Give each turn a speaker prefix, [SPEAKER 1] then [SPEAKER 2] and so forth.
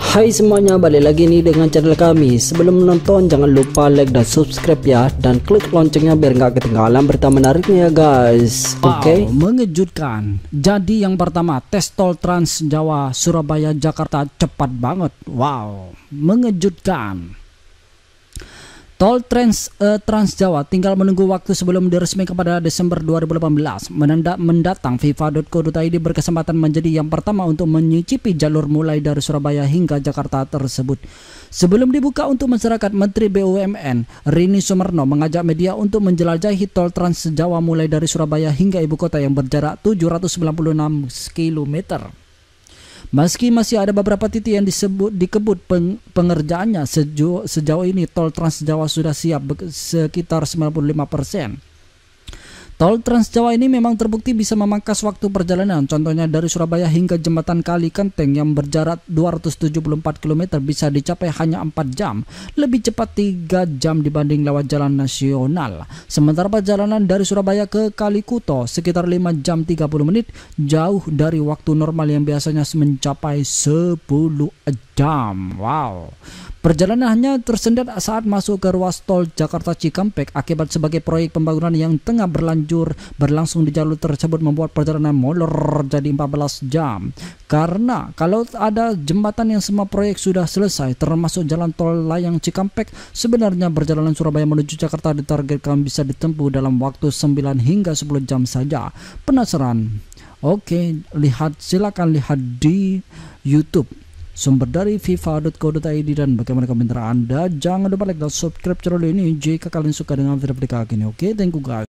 [SPEAKER 1] Hai semuanya, balik lagi nih dengan channel kami Sebelum menonton jangan lupa like dan subscribe ya Dan klik loncengnya biar nggak ketinggalan berita menariknya ya guys Wow, okay? mengejutkan Jadi yang pertama, tes tol Trans Jawa Surabaya Jakarta cepat banget Wow, mengejutkan Tol Trans uh, Trans Jawa tinggal menunggu waktu sebelum diresmikan pada Desember 2018. Menanda, mendatang fifa.co.id berkesempatan menjadi yang pertama untuk menyicipi jalur mulai dari Surabaya hingga Jakarta tersebut. Sebelum dibuka untuk masyarakat, Menteri BUMN Rini Sumarno mengajak media untuk menjelajahi Tol Trans Jawa mulai dari Surabaya hingga ibu kota yang berjarak 796 km. Meski masih ada beberapa titik yang disebut dikebut peng, pengerjaannya sejauh, sejauh ini tol Trans Jawa sudah siap sekitar 95 persen. Tol Trans Jawa ini memang terbukti bisa memangkas waktu perjalanan. Contohnya dari Surabaya hingga jembatan Kali Kenteng yang berjarak 274 km bisa dicapai hanya 4 jam, lebih cepat 3 jam dibanding lewat jalan nasional. Sementara perjalanan dari Surabaya ke Kali Kuto sekitar 5 jam 30 menit, jauh dari waktu normal yang biasanya mencapai 10 jam. Wow. Perjalanan hanya tersendat saat masuk ke ruas tol Jakarta Cikampek akibat sebagai proyek pembangunan yang tengah berlanjut lajur berlangsung di jalur tersebut membuat perjalanan molor jadi 14 jam. Karena kalau ada jembatan yang semua proyek sudah selesai termasuk jalan tol layang Cikampek sebenarnya perjalanan Surabaya menuju Jakarta ditargetkan bisa ditempuh dalam waktu 9 hingga 10 jam saja. Penasaran? Oke, lihat silakan lihat di YouTube sumber dari viva.co.id dan bagaimana komentar Anda. Jangan lupa like dan subscribe channel ini jika kalian suka dengan video kali ini. Oke, okay, thank you guys.